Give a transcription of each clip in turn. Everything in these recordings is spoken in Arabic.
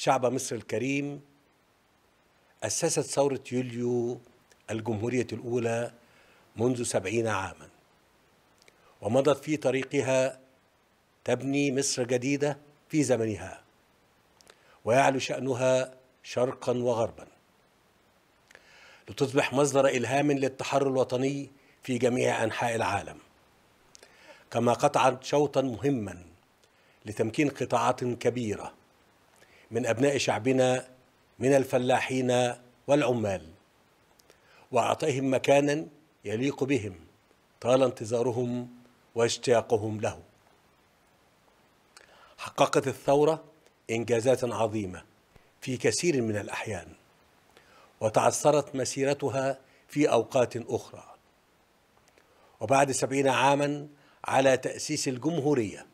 شعب مصر الكريم أسست ثورة يوليو الجمهورية الأولى منذ سبعين عاما ومضت في طريقها تبني مصر جديدة في زمنها ويعلو شأنها شرقا وغربا لتصبح مصدر إلهام للتحرر الوطني في جميع أنحاء العالم كما قطعت شوطا مهما لتمكين قطاعات كبيرة من أبناء شعبنا من الفلاحين والعمال وأعطيهم مكانا يليق بهم طال انتظارهم واشتياقهم له حققت الثورة إنجازات عظيمة في كثير من الأحيان وتعثرت مسيرتها في أوقات أخرى وبعد سبعين عاما على تأسيس الجمهورية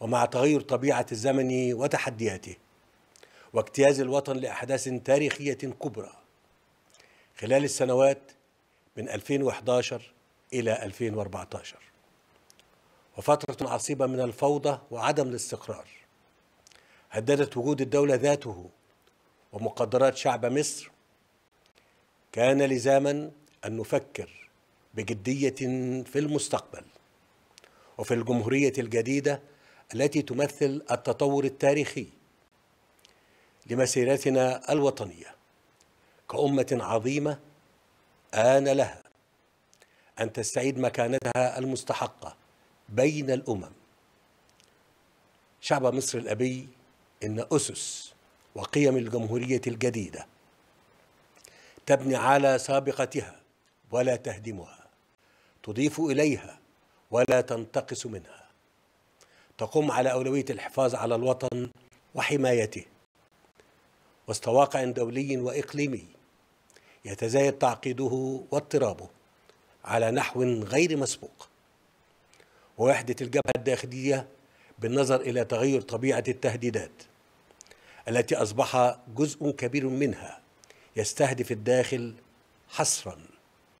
ومع تغير طبيعة الزمن وتحدياته واجتياز الوطن لأحداث تاريخية كبرى خلال السنوات من 2011 إلى 2014 وفترة عصيبة من الفوضى وعدم الاستقرار هددت وجود الدولة ذاته ومقدرات شعب مصر كان لزاما أن نفكر بجدية في المستقبل وفي الجمهورية الجديدة التي تمثل التطور التاريخي لمسيرتنا الوطنيه كامه عظيمه ان لها ان تستعيد مكانتها المستحقه بين الامم شعب مصر الابي ان اسس وقيم الجمهوريه الجديده تبني على سابقتها ولا تهدمها تضيف اليها ولا تنتقص منها تقوم على أولوية الحفاظ على الوطن وحمايته وسط واقع دولي وإقليمي يتزايد تعقيده واضطرابه على نحو غير مسبوق ووحدة الجبهة الداخلية بالنظر إلى تغير طبيعة التهديدات التي أصبح جزء كبير منها يستهدف الداخل حصراً